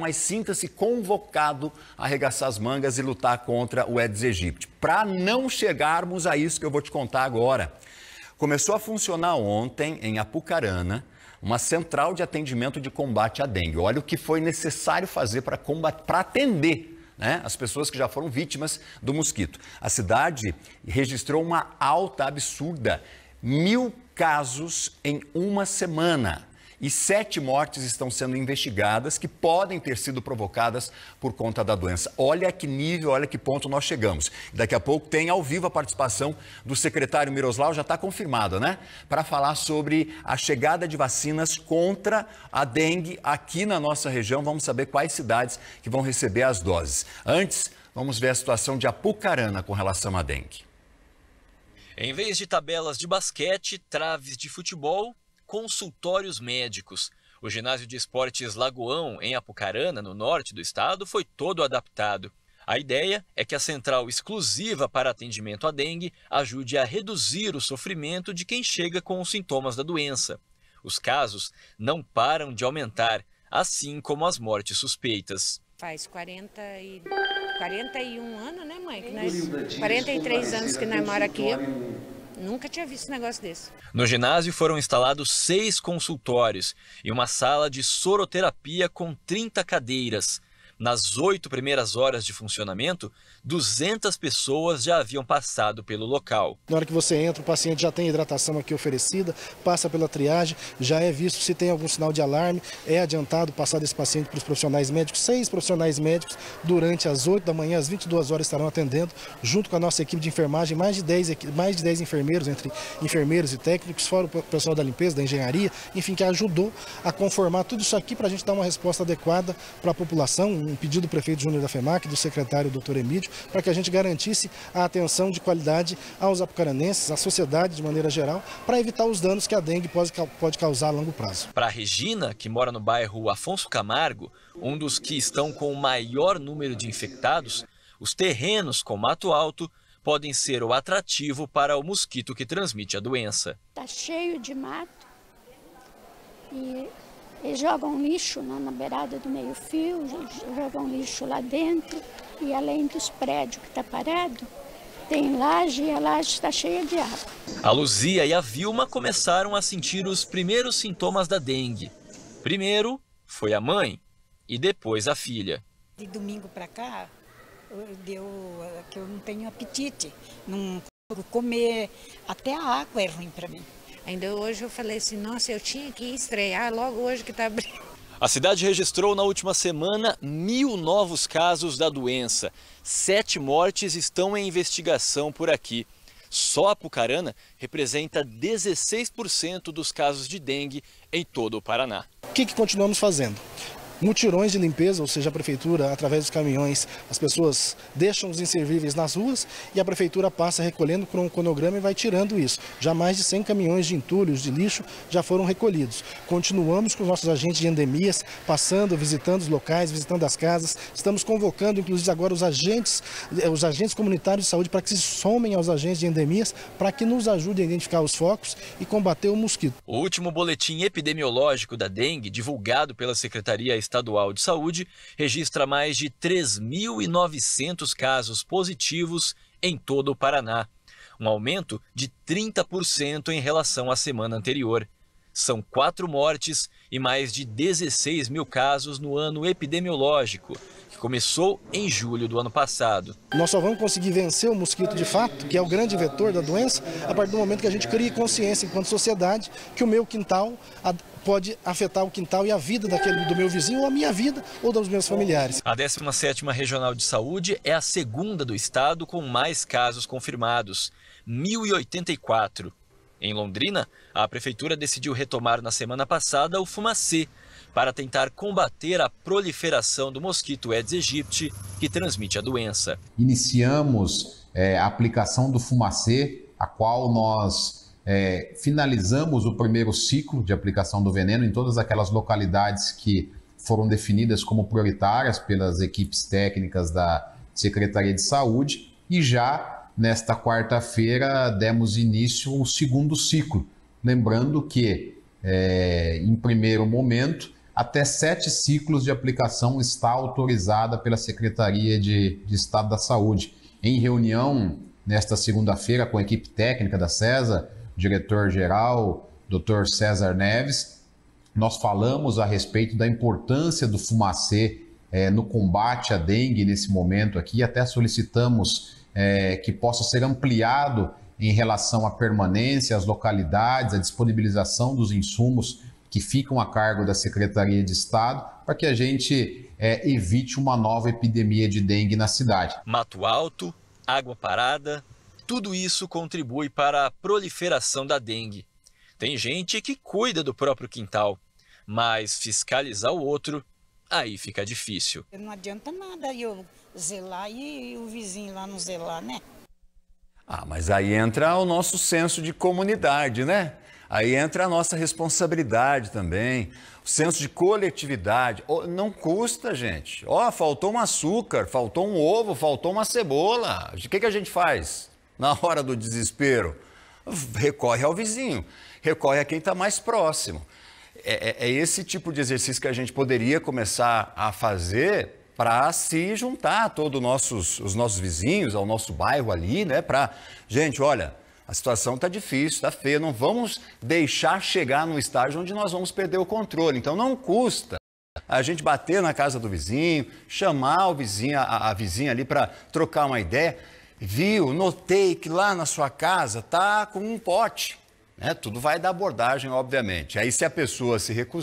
mas sinta-se convocado a arregaçar as mangas e lutar contra o Aedes aegypti. Para não chegarmos a isso que eu vou te contar agora. Começou a funcionar ontem em Apucarana uma central de atendimento de combate à dengue. Olha o que foi necessário fazer para atender né? as pessoas que já foram vítimas do mosquito. A cidade registrou uma alta absurda, mil casos em uma semana e sete mortes estão sendo investigadas que podem ter sido provocadas por conta da doença. Olha que nível, olha que ponto nós chegamos. Daqui a pouco tem ao vivo a participação do secretário Miroslau, já está confirmada, né? Para falar sobre a chegada de vacinas contra a dengue aqui na nossa região. Vamos saber quais cidades que vão receber as doses. Antes, vamos ver a situação de Apucarana com relação à dengue. Em vez de tabelas de basquete, traves de futebol, consultórios médicos. O ginásio de esportes Lagoão, em Apucarana, no norte do estado, foi todo adaptado. A ideia é que a central exclusiva para atendimento à dengue ajude a reduzir o sofrimento de quem chega com os sintomas da doença. Os casos não param de aumentar, assim como as mortes suspeitas. Faz 40 e... 41 anos, né, mãe? Que nós... 43 né, anos é que nós é moramos aqui. Nunca tinha visto um negócio desse. No ginásio foram instalados seis consultórios e uma sala de soroterapia com 30 cadeiras. Nas oito primeiras horas de funcionamento, 200 pessoas já haviam passado pelo local. Na hora que você entra, o paciente já tem hidratação aqui oferecida, passa pela triagem, já é visto se tem algum sinal de alarme, é adiantado passar esse paciente para os profissionais médicos. Seis profissionais médicos, durante as 8 da manhã, às 22 horas, estarão atendendo, junto com a nossa equipe de enfermagem, mais de 10, mais de 10 enfermeiros, entre enfermeiros e técnicos, fora o pessoal da limpeza, da engenharia, enfim, que ajudou a conformar tudo isso aqui para a gente dar uma resposta adequada para a população, um pedido do prefeito Júnior da FEMAC, do secretário doutor Emílio, para que a gente garantisse a atenção de qualidade aos apucaranenses, à sociedade de maneira geral, para evitar os danos que a dengue pode, pode causar a longo prazo. Para a Regina, que mora no bairro Afonso Camargo, um dos que estão com o maior número de infectados, os terrenos com mato alto podem ser o atrativo para o mosquito que transmite a doença. Está cheio de mato e eles jogam lixo né, na beirada do meio-fio, jogam lixo lá dentro e além dos prédios que está parado, tem laje e a laje está cheia de água. A Luzia e a Vilma começaram a sentir os primeiros sintomas da dengue. Primeiro foi a mãe e depois a filha. De domingo para cá, deu que eu não tenho apetite, não consigo comer, até a água é ruim para mim. Ainda hoje eu falei assim, nossa, eu tinha que estrear logo hoje que está abrindo. A cidade registrou na última semana mil novos casos da doença. Sete mortes estão em investigação por aqui. Só a Pucarana representa 16% dos casos de dengue em todo o Paraná. O que, que continuamos fazendo? Mutirões de limpeza, ou seja, a prefeitura, através dos caminhões, as pessoas deixam os inservíveis nas ruas e a prefeitura passa recolhendo com um cronograma e vai tirando isso. Já mais de 100 caminhões de entulhos, de lixo, já foram recolhidos. Continuamos com nossos agentes de endemias, passando, visitando os locais, visitando as casas. Estamos convocando, inclusive, agora os agentes, eh, os agentes comunitários de saúde para que se somem aos agentes de endemias para que nos ajudem a identificar os focos e combater o mosquito. O último boletim epidemiológico da dengue, divulgado pela Secretaria Estadual Estadual de Saúde registra mais de 3.900 casos positivos em todo o Paraná, um aumento de 30% em relação à semana anterior. São quatro mortes e mais de 16 mil casos no ano epidemiológico, que começou em julho do ano passado. Nós só vamos conseguir vencer o mosquito de fato, que é o grande vetor da doença, a partir do momento que a gente cria consciência enquanto sociedade que o meu quintal, pode afetar o quintal e a vida daquele, do meu vizinho, ou a minha vida, ou dos meus familiares. A 17ª Regional de Saúde é a segunda do estado com mais casos confirmados, 1.084. Em Londrina, a prefeitura decidiu retomar na semana passada o fumacê, para tentar combater a proliferação do mosquito Aedes aegypti, que transmite a doença. Iniciamos é, a aplicação do fumacê, a qual nós é, finalizamos o primeiro ciclo de aplicação do veneno em todas aquelas localidades que foram definidas como prioritárias pelas equipes técnicas da Secretaria de Saúde e já nesta quarta-feira demos início ao segundo ciclo. Lembrando que, é, em primeiro momento, até sete ciclos de aplicação está autorizada pela Secretaria de, de Estado da Saúde. Em reunião nesta segunda-feira com a equipe técnica da CESA, diretor-geral, Dr. César Neves, nós falamos a respeito da importância do fumacê é, no combate à dengue nesse momento aqui, até solicitamos é, que possa ser ampliado em relação à permanência, às localidades, à disponibilização dos insumos que ficam a cargo da Secretaria de Estado, para que a gente é, evite uma nova epidemia de dengue na cidade. Mato Alto, Água Parada, tudo isso contribui para a proliferação da dengue. Tem gente que cuida do próprio quintal, mas fiscalizar o outro, aí fica difícil. Não adianta nada eu zelar e o vizinho lá não zelar, né? Ah, mas aí entra o nosso senso de comunidade, né? Aí entra a nossa responsabilidade também, o senso de coletividade. Não custa, gente. Ó, oh, faltou um açúcar, faltou um ovo, faltou uma cebola. O que, que a gente faz? na hora do desespero, recorre ao vizinho, recorre a quem está mais próximo. É, é, é, esse tipo de exercício que a gente poderia começar a fazer para se juntar a todos nossos, os nossos vizinhos, ao nosso bairro ali, né? Para, gente, olha, a situação está difícil, está feia, não vamos deixar chegar num estágio onde nós vamos perder o controle. Então, não custa a gente bater na casa do vizinho, chamar o vizinho, a, a vizinha ali para trocar uma ideia viu, notei que lá na sua casa tá com um pote. Né? Tudo vai da abordagem, obviamente. Aí se a pessoa se recusar,